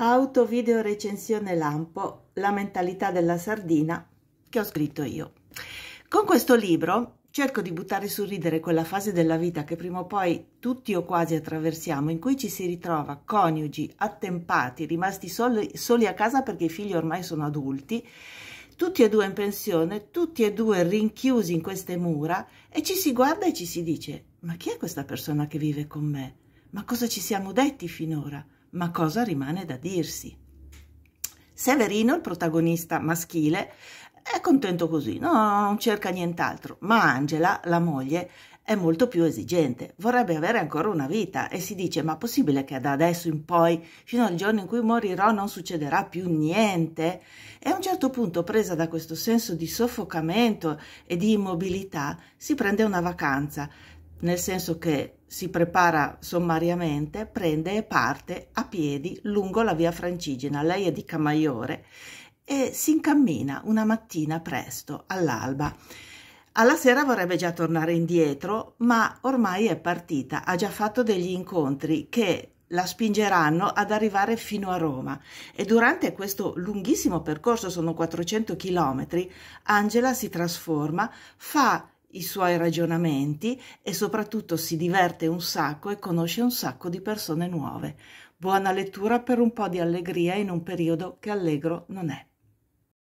Auto video recensione lampo, la mentalità della sardina che ho scritto io. Con questo libro cerco di buttare sul ridere quella fase della vita che prima o poi tutti o quasi attraversiamo, in cui ci si ritrova coniugi attempati, rimasti soli, soli a casa perché i figli ormai sono adulti, tutti e due in pensione, tutti e due rinchiusi in queste mura e ci si guarda e ci si dice: Ma chi è questa persona che vive con me? Ma cosa ci siamo detti finora? ma cosa rimane da dirsi? Severino, il protagonista maschile, è contento così, no, non cerca nient'altro, ma Angela, la moglie, è molto più esigente, vorrebbe avere ancora una vita e si dice ma possibile che da adesso in poi, fino al giorno in cui morirò, non succederà più niente? E a un certo punto, presa da questo senso di soffocamento e di immobilità, si prende una vacanza, nel senso che si prepara sommariamente, prende e parte a piedi lungo la via Francigena, lei è di Camaiore, e si incammina una mattina presto, all'alba. Alla sera vorrebbe già tornare indietro, ma ormai è partita, ha già fatto degli incontri che la spingeranno ad arrivare fino a Roma e durante questo lunghissimo percorso, sono 400 chilometri, Angela si trasforma, fa i suoi ragionamenti e soprattutto si diverte un sacco e conosce un sacco di persone nuove. Buona lettura per un po' di allegria in un periodo che allegro non è.